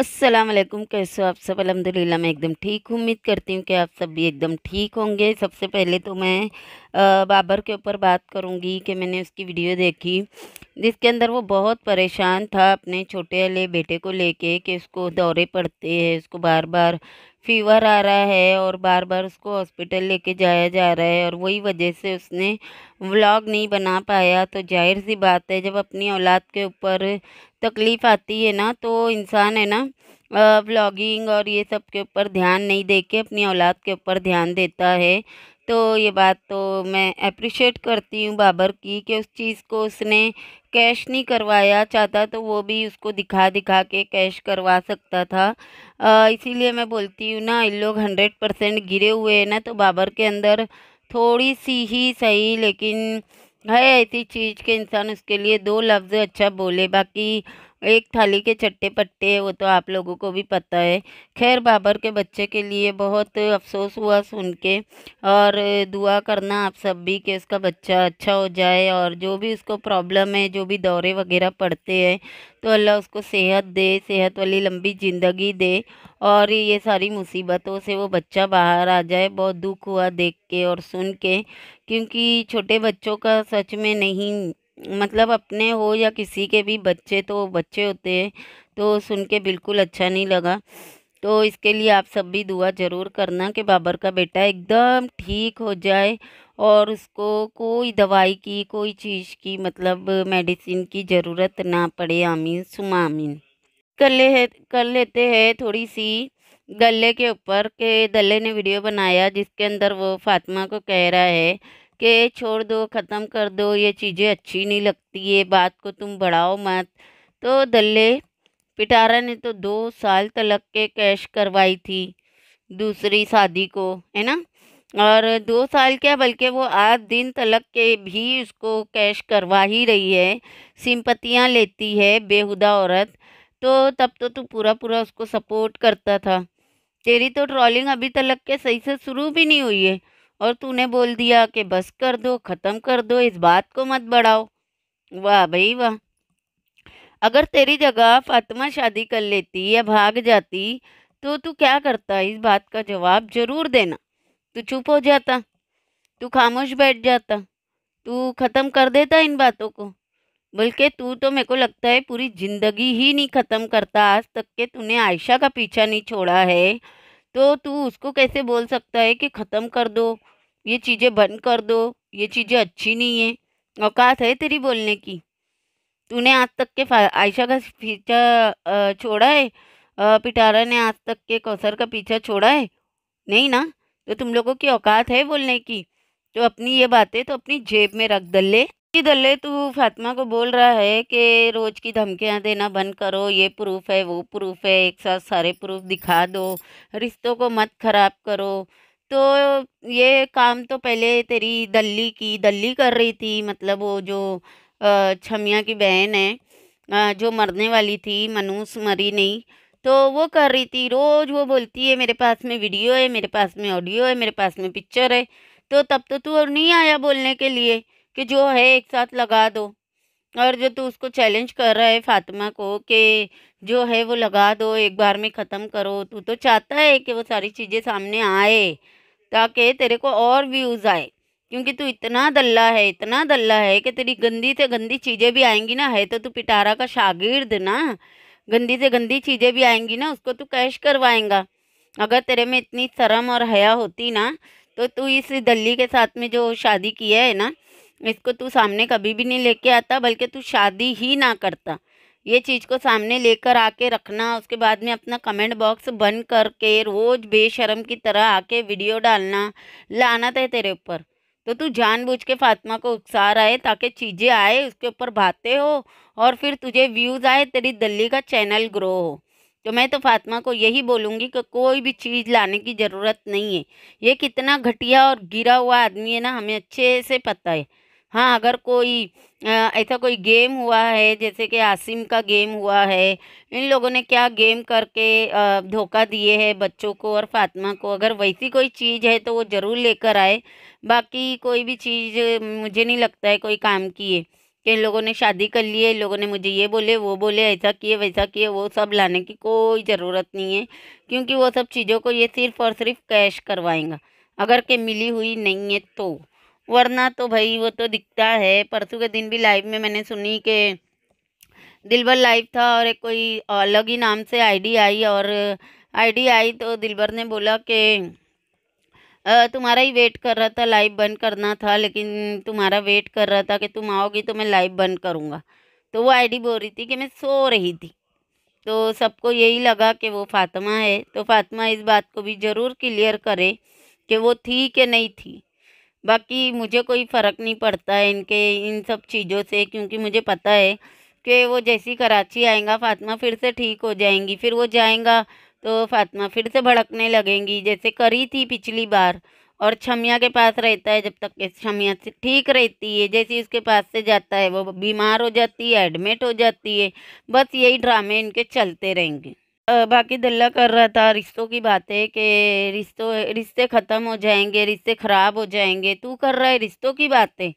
अस्सलाम वालेकुम कैसे हो आप सब अलहमदिल्ला मैं एकदम ठीक उम्मीद करती हूँ कि आप सब भी एकदम ठीक होंगे सबसे पहले तो मैं बाबर के ऊपर बात करूँगी कि मैंने उसकी वीडियो देखी जिसके अंदर वो बहुत परेशान था अपने छोटे वाले बेटे को लेके कि उसको दौरे पड़ते हैं उसको बार बार फीवर आ रहा है और बार बार उसको हॉस्पिटल लेके जाया जा रहा है और वही वजह से उसने व्लॉग नहीं बना पाया तो जाहिर सी बात है जब अपनी औलाद के ऊपर तकलीफ़ आती है ना तो इंसान है ना व्लॉगिंग और ये सब के ऊपर ध्यान नहीं दे के अपनी औलाद के ऊपर ध्यान देता है तो ये बात तो मैं अप्रिशिएट करती हूँ बाबर की कि उस चीज़ को उसने कैश नहीं करवाया चाहता तो वो भी उसको दिखा दिखा के कैश करवा सकता था इसीलिए मैं बोलती हूँ ना इन लोग हंड्रेड परसेंट गिरे हुए हैं ना तो बाबर के अंदर थोड़ी सी ही सही लेकिन है ऐसी चीज़ के इंसान उसके लिए दो लफ्ज़ अच्छा बोले बाकी एक थाली के चट्टे पट्टे वो तो आप लोगों को भी पता है खैर बाबर के बच्चे के लिए बहुत अफसोस हुआ सुन के और दुआ करना आप सब भी कि उसका बच्चा अच्छा हो जाए और जो भी उसको प्रॉब्लम है जो भी दौरे वगैरह पड़ते हैं तो अल्लाह उसको सेहत दे सेहत वाली लंबी ज़िंदगी दे और ये सारी मुसीबतों से वो बच्चा बाहर आ जाए बहुत दुख हुआ देख के और सुन के क्योंकि छोटे बच्चों का सच में नहीं मतलब अपने हो या किसी के भी बच्चे तो बच्चे होते हैं तो सुन के बिल्कुल अच्छा नहीं लगा तो इसके लिए आप सब भी दुआ ज़रूर करना कि बाबर का बेटा एकदम ठीक हो जाए और उसको कोई दवाई की कोई चीज़ की मतलब मेडिसिन की ज़रूरत ना पड़े आमीन सुमा आमीन कर ले कर लेते हैं थोड़ी सी गले के ऊपर के गले ने वीडियो बनाया जिसके अंदर वो फातिमा को कह रहा है कि छोड़ दो ख़त्म कर दो ये चीज़ें अच्छी नहीं लगती ये बात को तुम बढ़ाओ मत तो दल्ले पिटारा ने तो दो साल तलक के कैश करवाई थी दूसरी शादी को है ना और दो साल क्या बल्कि वो आठ दिन तलक के भी उसको कैश करवा ही रही है सिंपतियाँ लेती है बेहुदा औरत तो तब तो तू पूरा पूरा उसको सपोर्ट करता था तेरी तो ट्रॉलिंग अभी तलक के सही से शुरू भी नहीं हुई है और तूने बोल दिया कि बस कर दो ख़त्म कर दो इस बात को मत बढ़ाओ वाह भाई वाह अगर तेरी जगह फातिमा शादी कर लेती या भाग जाती तो तू क्या करता इस बात का जवाब ज़रूर देना तू चुप हो जाता तू खामोश बैठ जाता तू ख़त्म कर देता इन बातों को बल्कि तू तो मेरे को लगता है पूरी ज़िंदगी ही नहीं ख़त्म करता आज तक के तूने आयशा का पीछा नहीं छोड़ा है तो तू उसको कैसे बोल सकता है कि ख़त्म कर दो ये चीज़ें बंद कर दो ये चीज़ें अच्छी नहीं है औकात है तेरी बोलने की तूने आज तक के आयशा का पीछा छोड़ा है पिटारा ने आज तक के कौसर का पीछा छोड़ा है नहीं ना तो तुम लोगों की औकात है बोलने की तो अपनी ये बातें तो अपनी जेब में रख दल्ले कि दल्ले तू फातिमा को बोल रहा है कि रोज़ की धमकियाँ देना बंद करो ये प्रूफ है वो प्रूफ है एक साथ सारे प्रूफ दिखा दो रिश्तों को मत खराब करो तो ये काम तो पहले तेरी दल्ली की दल्ली कर रही थी मतलब वो जो छमिया की बहन है जो मरने वाली थी मनुस मरी नहीं तो वो कर रही थी रोज़ वो बोलती है मेरे पास में वीडियो है मेरे पास में ऑडियो है मेरे पास में पिक्चर है तो तब तो तू और नहीं आया बोलने के लिए कि जो है एक साथ लगा दो और जो तू उसको चैलेंज कर रहा है फातिमा को कि जो है वो लगा दो एक बार में ख़त्म करो तू तो चाहता है कि वो सारी चीज़ें सामने आए ताकि तेरे को और व्यूज़ आए क्योंकि तू इतना दल्ला है इतना दल्ला है कि तेरी गंदी से गंदी चीज़ें भी आएंगी ना है तो तू पिटारा का शागिर्द ना गंदी से गंदी चीज़ें भी आएंगी ना उसको तू कैश करवाएंगा अगर तेरे में इतनी शर्म और हया होती ना तो तू इस दल्ली के साथ में जो शादी किया है ना इसको तू सामने कभी भी नहीं लेके आता बल्कि तू शादी ही ना करता ये चीज़ को सामने लेकर आके रखना उसके बाद में अपना कमेंट बॉक्स बंद करके रोज़ बेशरम की तरह आके वीडियो डालना लानत है तेरे ऊपर तो तू जानबूझ के फातिमा को उकसा रहा है ताकि चीज़ें आए उसके ऊपर भाते हो और फिर तुझे व्यूज़ आए तेरी दिल्ली का चैनल ग्रो हो तो मैं तो फातिमा को यही बोलूँगी कि कोई भी चीज़ लाने की ज़रूरत नहीं है ये कितना घटिया और गिरा हुआ आदमी है ना हमें अच्छे से पता है हाँ अगर कोई ऐसा कोई गेम हुआ है जैसे कि आसिम का गेम हुआ है इन लोगों ने क्या गेम करके धोखा दिए हैं बच्चों को और फातिमा को अगर वैसी कोई चीज़ है तो वो ज़रूर लेकर आए बाकी कोई भी चीज़ मुझे नहीं लगता है कोई काम की है कि इन लोगों ने शादी कर ली है इन लोगों ने मुझे ये बोले वो बोले ऐसा किए वैसा किए वो सब लाने की कोई ज़रूरत नहीं है क्योंकि वो सब चीज़ों को ये सिर्फ़ और सिर्फ कैश करवाएंगा अगर के मिली हुई नहीं है तो वरना तो भाई वो तो दिखता है परसों के दिन भी लाइव में मैंने सुनी कि दिलबर लाइव था और एक कोई अलग ही नाम से आईडी आई और आईडी आई तो दिलबर ने बोला कि तुम्हारा ही वेट कर रहा था लाइव बंद करना था लेकिन तुम्हारा वेट कर रहा था कि तुम आओगी तो मैं लाइव बंद करूँगा तो वो आईडी बोल रही थी कि मैं सो रही थी तो सबको यही लगा कि वो फातिमा है तो फातिमा इस बात को भी ज़रूर क्लियर करे कि वो थी कि नहीं थी बाकी मुझे कोई फ़र्क नहीं पड़ता है इनके इन सब चीज़ों से क्योंकि मुझे पता है कि वो जैसी कराची आएगा फातिमा फिर से ठीक हो जाएंगी फिर वो जाएंगा तो फातिमा फिर से भड़कने लगेंगी जैसे करी थी पिछली बार और छमिया के पास रहता है जब तक छमिया ठीक रहती है जैसे उसके पास से जाता है वो बीमार हो जाती है एडमिट हो जाती है बस यही ड्रामे इनके चलते रहेंगे बाकी दल्ला कर रहा था रिश्तों की बातें कि रिश्तों रिश्ते ख़त्म हो जाएंगे रिश्ते ख़राब हो जाएंगे तू कर रहा है रिश्तों की बातें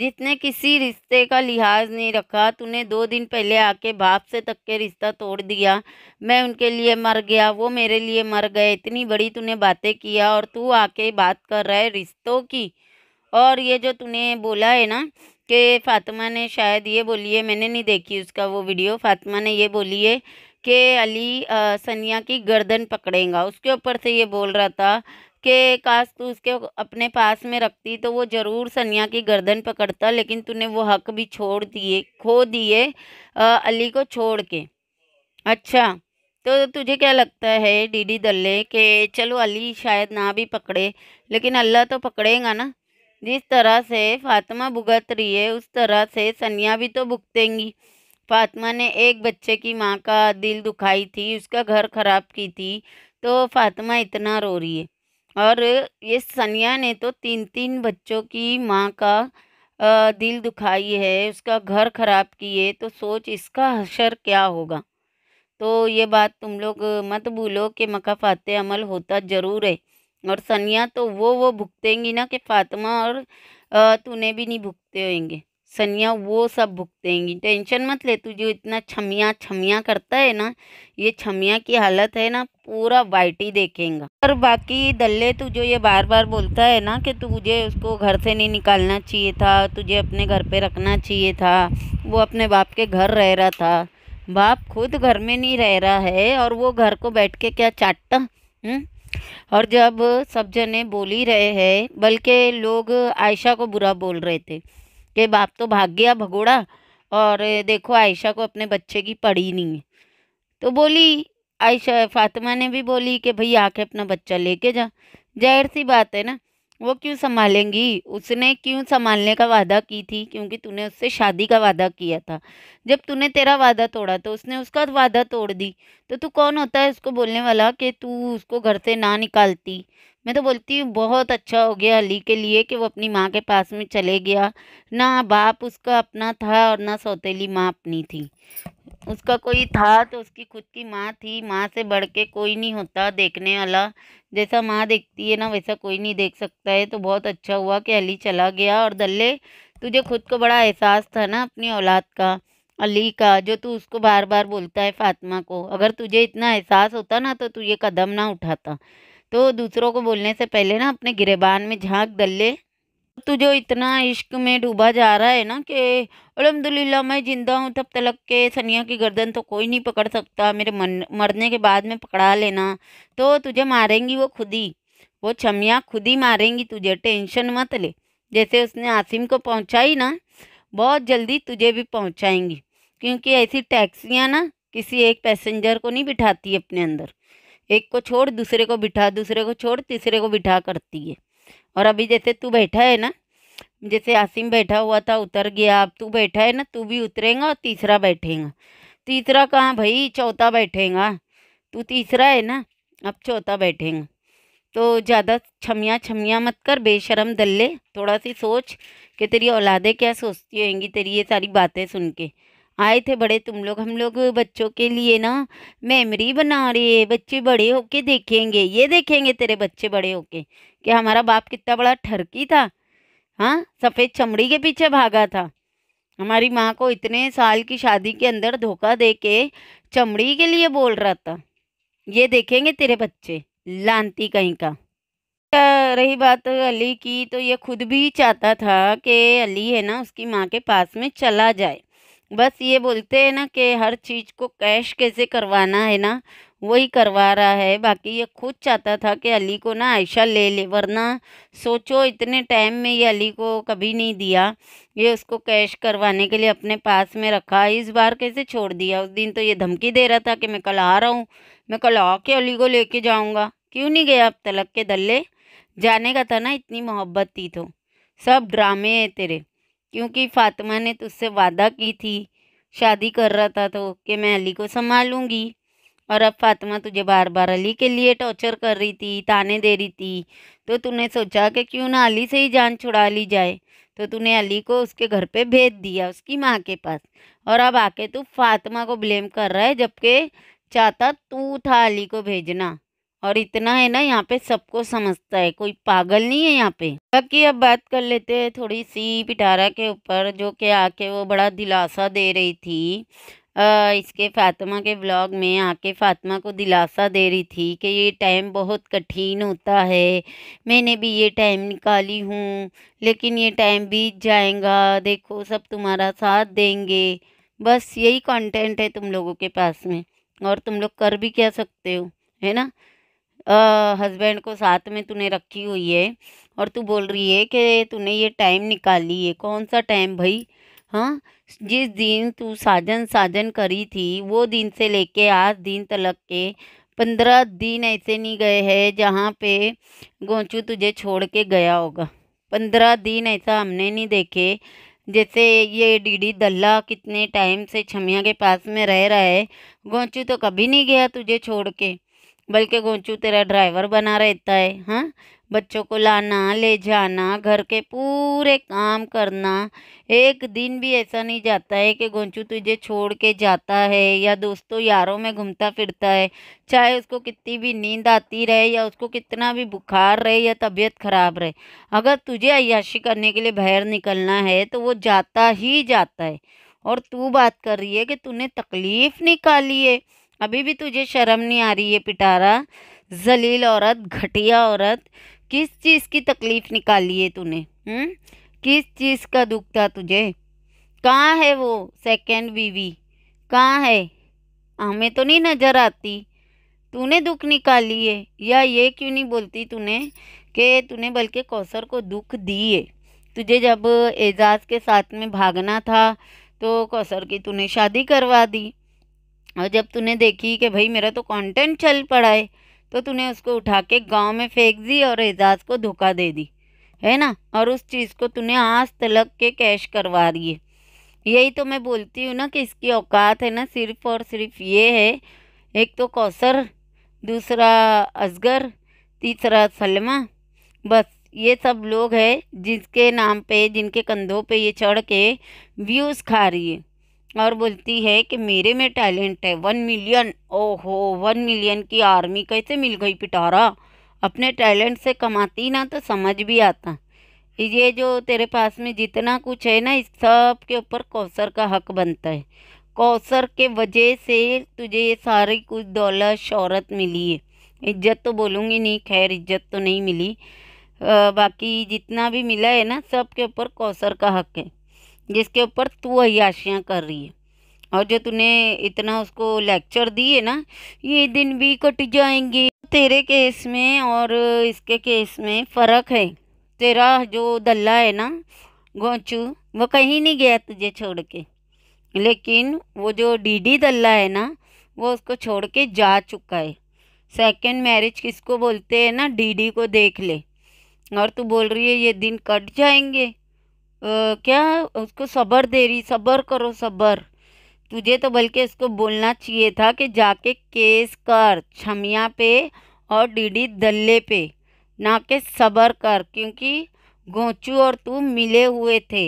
जिसने किसी रिश्ते का लिहाज नहीं रखा तूने दो दिन पहले आके बाप से तक के रिश्ता तोड़ दिया मैं उनके लिए मर गया वो मेरे लिए मर गए इतनी बड़ी तूने बातें किया और तू आके बात कर रहा है रिश्तों की और ये जो तूने बोला है ना कि फ़ातिमा ने शायद ये बोली है मैंने नहीं देखी उसका वो वीडियो फ़ातिमा ने ये बोली है कि अली सनिया की गर्दन पकड़ेगा उसके ऊपर से ये बोल रहा था कि काश तू उसके अपने पास में रखती तो वो ज़रूर सनिया की गर्दन पकड़ता लेकिन तूने वो हक भी छोड़ दिए खो दिए अली को छोड़ के अच्छा तो तुझे क्या लगता है डीडी दल्ले कि चलो अली शायद ना भी पकड़े लेकिन अल्लाह तो पकड़ेगा ना जिस तरह से फातिमा भुगत रही है उस तरह से सनिया भी तो भुगतेंगी फातिमा ने एक बच्चे की माँ का दिल दुखाई थी उसका घर ख़राब की थी तो फातिमा इतना रो रही है और ये सनिया ने तो तीन तीन बच्चों की माँ का दिल दुखाई है उसका घर ख़राब किए तो सोच इसका हशर क्या होगा तो ये बात तुम लोग मत भूलो कि मका फ़ात अमल होता ज़रूर है और सनिया तो वो वो भुगतेंगी ना कि फ़ातिमा और तूने भी नहीं भुगते होंगे सनिया वो सब भुगतेंगी टेंशन मत ले तू जो इतना छमिया छमिया करता है ना ये छमिया की हालत है ना पूरा वाइटी देखेगा और बाकी दल्ले तू जो ये बार बार बोलता है ना कि तुझे उसको घर से नहीं निकालना चाहिए था तुझे अपने घर पे रखना चाहिए था वो अपने बाप के घर रह रहा था बाप खुद घर में नहीं रह रहा है और वो घर को बैठ के क्या चाटता हुँ? हम्म? और जब सब जने बोल ही रहे हैं बल्कि लोग आयशा को बुरा बोल रहे थे कि बाप तो भाग गया भगोड़ा और देखो आयशा को अपने बच्चे की पड़ी नहीं है तो बोली आयशा फातिमा ने भी बोली कि भाई आके अपना बच्चा लेके जा जाहिर सी बात है ना वो क्यों संभालेंगी उसने क्यों संभालने का वादा की थी क्योंकि तूने उससे शादी का वादा किया था जब तूने तेरा वादा तोड़ा तो उसने उसका वादा तोड़ दी तो तू कौन होता है उसको बोलने वाला कि तू उसको घर से ना निकालती मैं तो बोलती हूँ बहुत अच्छा हो गया अली के लिए कि वो अपनी माँ के पास में चले गया ना बाप उसका अपना था और ना सौतेली माँ अपनी थी उसका कोई था तो उसकी खुद की माँ थी माँ से बढ़ के कोई नहीं होता देखने वाला जैसा माँ देखती है ना वैसा कोई नहीं देख सकता है तो बहुत अच्छा हुआ कि अली चला गया और दल्ले तुझे खुद को बड़ा एहसास था ना अपनी औलाद का अली का जो तू उसको बार बार बोलता है फातिमा को अगर तुझे इतना एहसास होता ना तो तू ये कदम ना उठाता तो दूसरों को बोलने से पहले ना अपने गिरेबान में झांक डल्ले तू जो इतना इश्क में डूबा जा रहा है ना कि अलहमदिल्ला मैं ज़िंदा हूँ तब तलक के सनिया की गर्दन तो कोई नहीं पकड़ सकता मेरे मन मरने के बाद में पकड़ा लेना तो तुझे मारेंगी वो खुद ही वो छमिया खुद ही मारेंगी तुझे टेंशन मत ले जैसे उसने आसिम को पहुँचाई ना बहुत जल्दी तुझे भी पहुँचाएंगी क्योंकि ऐसी टैक्सियाँ ना किसी एक पैसेंजर को नहीं बिठाती अपने अंदर एक को छोड़ दूसरे को बिठा दूसरे को छोड़ तीसरे को बिठा करती है और अभी जैसे तू बैठा है ना जैसे आसिम बैठा हुआ था उतर गया अब तू बैठा है ना तू भी उतरेगा और तीसरा बैठेगा तीसरा कहाँ भाई चौथा बैठेगा तू तीसरा है ना अब चौथा बैठेगा तो ज़्यादा छमिया छमिया मत कर बेशरम दल्ले थोड़ा सी सोच कि तेरी औलादे क्या सोचती होंगी तेरी ये सारी बातें सुन के आए थे बड़े तुम लोग हम लोग बच्चों के लिए ना मेमोरी बना रहे हैं बच्चे बड़े होके देखेंगे ये देखेंगे तेरे बच्चे बड़े होके कि हमारा बाप कितना बड़ा ठरकी था हाँ सफ़ेद चमड़ी के पीछे भागा था हमारी माँ को इतने साल की शादी के अंदर धोखा दे के चमड़ी के लिए बोल रहा था ये देखेंगे तेरे बच्चे लानती कहीं का रही बात अली की तो ये खुद भी चाहता था कि अली है ना उसकी माँ के पास में चला जाए बस ये बोलते हैं ना कि हर चीज़ को कैश कैसे करवाना है ना वही करवा रहा है बाकी ये खुद चाहता था कि अली को ना आयशा ले ले वरना सोचो इतने टाइम में ये अली को कभी नहीं दिया ये उसको कैश करवाने के लिए अपने पास में रखा इस बार कैसे छोड़ दिया उस दिन तो ये धमकी दे रहा था कि मैं कल आ रहा हूँ मैं कल आके अली को लेके जाऊँगा क्यों नहीं गया अब तलक के दल्ले जाने का था ना इतनी मोहब्बत थी तो सब ड्रामे है तेरे क्योंकि फ़ातिमा ने तुझसे वादा की थी शादी कर रहा था तो कि मैं अली को संभालूंगी और अब फातिमा तुझे बार बार अली के लिए टॉर्चर कर रही थी ताने दे रही थी तो तूने सोचा कि क्यों ना अली से ही जान छुड़ा ली जाए तो तूने अली को उसके घर पे भेज दिया उसकी माँ के पास और अब आके तू फातिमा को ब्लेम कर रहा है जबकि चाहता तू था अली को भेजना और इतना है ना यहाँ पे सबको समझता है कोई पागल नहीं है यहाँ पे बाकी अब बात कर लेते हैं थोड़ी सी पिटारा के ऊपर जो कि आके वो बड़ा दिलासा दे रही थी आ, इसके फातिमा के ब्लॉग में आके फातिमा को दिलासा दे रही थी कि ये टाइम बहुत कठिन होता है मैंने भी ये टाइम निकाली हूँ लेकिन ये टाइम बीत जाएगा देखो सब तुम्हारा साथ देंगे बस यही कंटेंट है तुम लोगों के पास में और तुम लोग कर भी क्या सकते हो है ना हस्बैंड को साथ में तूने रखी हुई है और तू बोल रही है कि तूने ये टाइम निकाली है कौन सा टाइम भाई हाँ जिस दिन तू साजन साजन करी थी वो दिन से लेके आज दिन तलक के पंद्रह दिन ऐसे नहीं गए हैं जहाँ पे गोचू तुझे छोड़ के गया होगा पंद्रह दिन ऐसा हमने नहीं देखे जैसे ये डीडी दल्ला कितने टाइम से छमिया के पास में रह रहा है गोचू तो कभी नहीं गया तुझे छोड़ के बल्कि गोंचू तेरा ड्राइवर बना रहता है हाँ बच्चों को लाना ले जाना घर के पूरे काम करना एक दिन भी ऐसा नहीं जाता है कि गोंचू तुझे छोड़ के जाता है या दोस्तों यारों में घूमता फिरता है चाहे उसको कितनी भी नींद आती रहे या उसको कितना भी बुखार रहे या तबीयत ख़राब रहे अगर तुझे अयाशी करने के लिए बाहर निकलना है तो वो जाता ही जाता है और तू बात कर रही है कि तूने तकलीफ़ निकाली है अभी भी तुझे शर्म नहीं आ रही है पिटारा जलील औरत घटिया औरत किस चीज़ की तकलीफ़ निकाली है तूने हम्म? किस चीज़ का दुख था तुझे कहाँ है वो सेकेंड बीवी कहाँ है हमें तो नहीं नज़र आती तूने दुख निकाली है या ये क्यों नहीं बोलती तूने कि तूने बल्कि कौसर को दुख दिए तुझे जब एजाज के साथ में भागना था तो कौसर की तूने शादी करवा दी और जब तूने देखी कि भाई मेरा तो कंटेंट चल पड़ा है तो तूने उसको उठा के गाँव में फेंक दी और एजाज को धोखा दे दी है ना और उस चीज़ को तूने आज तलक के कैश करवा दिए यही तो मैं बोलती हूँ ना कि इसकी औकात है ना सिर्फ़ और सिर्फ ये है एक तो कौसर दूसरा असगर तीसरा सलमा बस ये सब लोग हैं जिसके नाम पे जिनके कंधों पे ये चढ़ के व्यूज़ खा रही है और बोलती है कि मेरे में टैलेंट है वन मिलियन ओहो वन मिलियन की आर्मी कैसे मिल गई पिटारा अपने टैलेंट से कमाती ना तो समझ भी आता ये जो तेरे पास में जितना कुछ है ना इस सब के ऊपर कौसर का हक बनता है कौसर के वजह से तुझे ये सारी कुछ दौलत शहरत मिली है इज्जत तो बोलूँगी नहीं खैर इज्जत तो नहीं मिली आ, बाकी जितना भी मिला है ना सब के ऊपर कौसर का हक है जिसके ऊपर तू अयाशियाँ कर रही है और जो तूने इतना उसको लेक्चर दिए ना ये दिन भी कट जाएंगे तेरे केस में और इसके केस में फ़र्क है तेरा जो दल्ला है ना गोचू वो कहीं नहीं गया तुझे छोड़ के लेकिन वो जो डीडी दल्ला है ना वो उसको छोड़ के जा चुका है सेकंड मैरिज किसको बोलते हैं ना डीडी को देख ले और तू बोल रही है ये दिन कट जाएंगे क्या उसको सब्र दे रही सब्र करो सब्र तुझे तो बल्कि इसको बोलना चाहिए था कि जाके केस कर छमिया पे और डीडी दल्ले पे ना के सबर कर क्योंकि गोचू और तू मिले हुए थे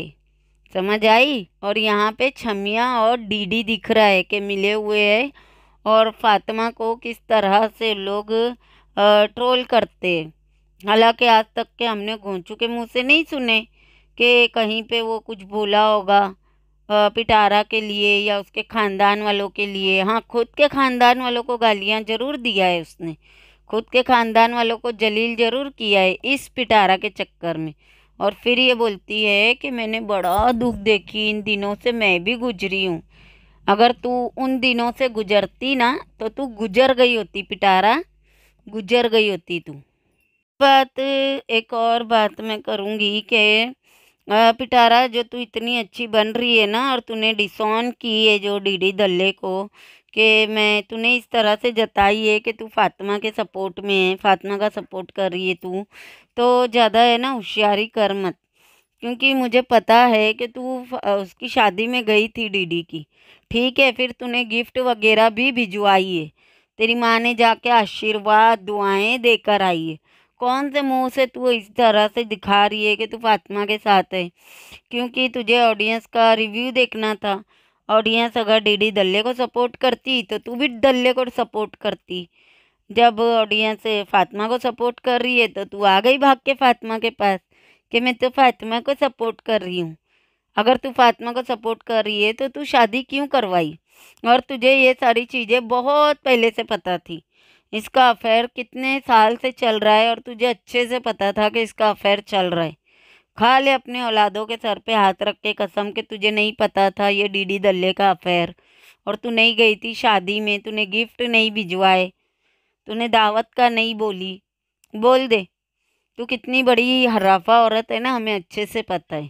समझ आई और यहाँ पे छमिया और डीडी दिख रहा है कि मिले हुए है और फातिमा को किस तरह से लोग ट्रोल करते हालांकि आज तक के हमने गोचू के मुंह से नहीं सुने कि कहीं पे वो कुछ बोला होगा पिटारा के लिए या उसके ख़ानदान वालों के लिए हाँ खुद के ख़ानदान वालों को गालियाँ ज़रूर दिया है उसने खुद के ख़ानदान वालों को जलील ज़रूर किया है इस पिटारा के चक्कर में और फिर ये बोलती है कि मैंने बड़ा दुख देखी इन दिनों से मैं भी गुजरी हूँ अगर तू उन दिनों से गुजरती ना तो तू गुजर गई होती पिटारा गुजर गई होती तू बात एक और बात मैं करूँगी कि पिटारा जो तू इतनी अच्छी बन रही है ना और तूने डिसन की है जो डीडी दल्ले को कि मैं तूने इस तरह से जताई है कि तू फातिमा के सपोर्ट में है फातिमा का सपोर्ट कर रही है तू तो ज़्यादा है ना होशियारी कर मत क्योंकि मुझे पता है कि तू उसकी शादी में गई थी डीडी की ठीक है फिर तूने गिफ्ट वगैरह भी भिजवाई है तेरी माँ ने जाके आशीर्वाद दुआएं देकर आई है कौन से मुंह से तू इस तरह से दिखा रही है कि तू फातिमा के साथ है क्योंकि तुझे ऑडियंस का रिव्यू देखना था ऑडियंस अगर डीडी दल्ले को सपोर्ट करती तो तू भी दल्ले को सपोर्ट करती जब ऑडियंस फातिमा को सपोर्ट कर रही है तो तू आ गई भाग के फातिमा के पास कि मैं तो फातिमा को सपोर्ट कर रही हूँ अगर तू फातिमा को सपोर्ट कर रही है तो तू शादी क्यों करवाई और तुझे ये सारी चीज़ें बहुत पहले से पता थी इसका अफेयर कितने साल से चल रहा है और तुझे अच्छे से पता था कि इसका अफेयर चल रहा है खा ले अपने औलादों के सर पे हाथ रख के कसम के तुझे नहीं पता था ये डीडी दल्ले का अफेयर और तू नहीं गई थी शादी में तूने गिफ्ट नहीं भिजवाए तूने दावत का नहीं बोली बोल दे तू कितनी बड़ी हराफा औरत है ना हमें अच्छे से पता है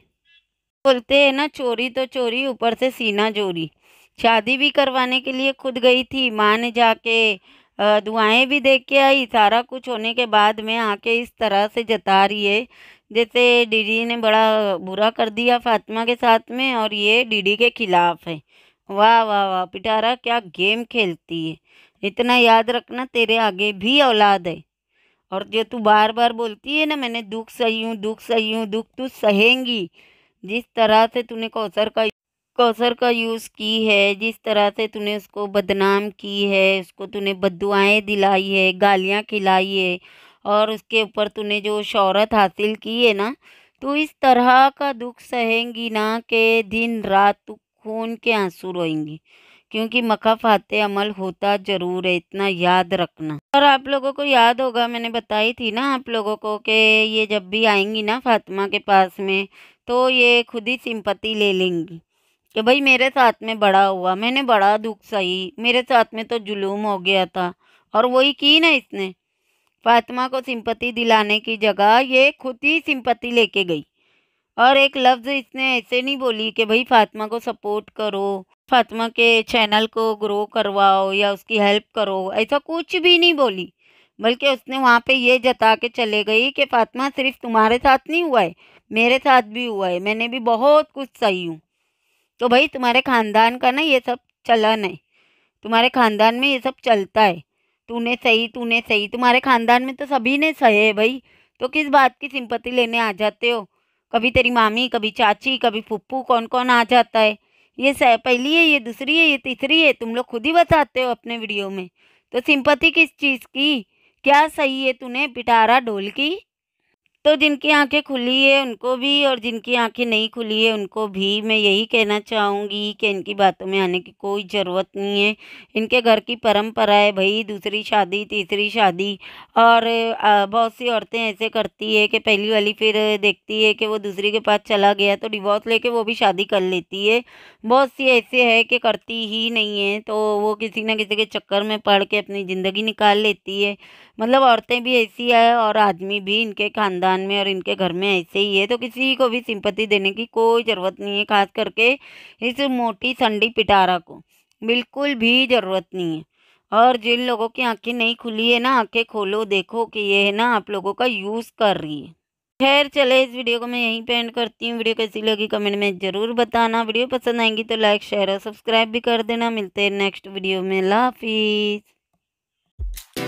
बोलते हैं ना चोरी तो चोरी ऊपर से सीना चोरी शादी भी करवाने के लिए खुद गई थी माँ ने जाके दुआएं भी देख के आई सारा कुछ होने के बाद में आके इस तरह से जता रही है जैसे डीडी ने बड़ा बुरा कर दिया फातिमा के साथ में और ये डीडी के ख़िलाफ़ है वाह वाह वाह पिटारा क्या गेम खेलती है इतना याद रखना तेरे आगे भी औलाद है और जो तू बार बार बोलती है ना मैंने दुख सही हूँ दुख सही हूँ दुख तू सहेंगी जिस तरह से तूने कौसर का कौसर का यूज़ की है जिस तरह से तूने उसको बदनाम की है उसको तूने बदुआएँ दिलाई है गालियाँ खिलाई है और उसके ऊपर तूने जो शहरत हासिल की है ना तो इस तरह का दुख सहेंगी ना कि दिन रात तू खून के आंसू रोएंगी क्योंकि मकाफात अमल होता ज़रूर है इतना याद रखना और आप लोगों को याद होगा मैंने बताई थी ना आप लोगों को कि ये जब भी आएंगी ना फातिमा के पास में तो ये खुद ही सिंपत्ति ले लेंगी कि भाई मेरे साथ में बड़ा हुआ मैंने बड़ा दुख सही मेरे साथ में तो जुलूम हो गया था और वही की ना इसने फातिमा को सिंपत्ति दिलाने की जगह ये खुद ही सिंपत्ति लेके गई और एक लफ्ज़ इसने ऐसे नहीं बोली कि भाई फातिमा को सपोर्ट करो फातिमा के चैनल को ग्रो करवाओ या उसकी हेल्प करो ऐसा कुछ भी नहीं बोली बल्कि उसने वहाँ पे ये जता के चले गई कि फातिमा सिर्फ तुम्हारे साथ नहीं हुआ है मेरे साथ भी हुआ है मैंने भी बहुत कुछ सही हूँ तो भाई तुम्हारे ख़ानदान का ना ये सब चलन है तुम्हारे ख़ानदान में ये सब चलता है तूने सही तूने सही तुम्हारे ख़ानदान में तो सभी ने सहे भाई तो किस बात की सिंपत्ति लेने आ जाते हो कभी तेरी मामी कभी चाची कभी फुप्पू कौन कौन आ जाता है ये सह पहली है ये दूसरी है ये तीसरी है तुम लोग खुद ही बताते हो अपने वीडियो में तो सिंपत्ति किस चीज़ की क्या सही है तूने पिटारा ढोल की तो जिनकी आंखें खुली है उनको भी और जिनकी आंखें नहीं खुली है उनको भी मैं यही कहना चाहूँगी कि इनकी बातों में आने की कोई ज़रूरत नहीं है इनके घर की परंपरा है भाई दूसरी शादी तीसरी शादी और बहुत सी औरतें ऐसे करती है कि पहली वाली फिर देखती है कि वो दूसरी के पास चला गया तो डिवोर्स लेके वो भी शादी कर लेती है बहुत सी ऐसे है कि करती ही नहीं है तो वो किसी ना किसी के चक्कर में पढ़ के अपनी ज़िंदगी निकाल लेती है मतलब औरतें भी ऐसी है और आदमी भी इनके खानदान खानदान में और इनके घर में ऐसे ही है तो किसी को भी सिंपत्ति देने की कोई ज़रूरत नहीं है खास करके इस मोटी संडी पिटारा को बिल्कुल भी ज़रूरत नहीं है और जिन लोगों की आंखें नहीं खुली है ना आंखें खोलो देखो कि ये है ना आप लोगों का यूज़ कर रही है खैर चले इस वीडियो को मैं यहीं पेंड करती हूँ वीडियो कैसी लगी कमेंट में ज़रूर बताना वीडियो पसंद आएंगी तो लाइक शेयर और सब्सक्राइब भी कर देना मिलते हैं नेक्स्ट वीडियो में लाफिज़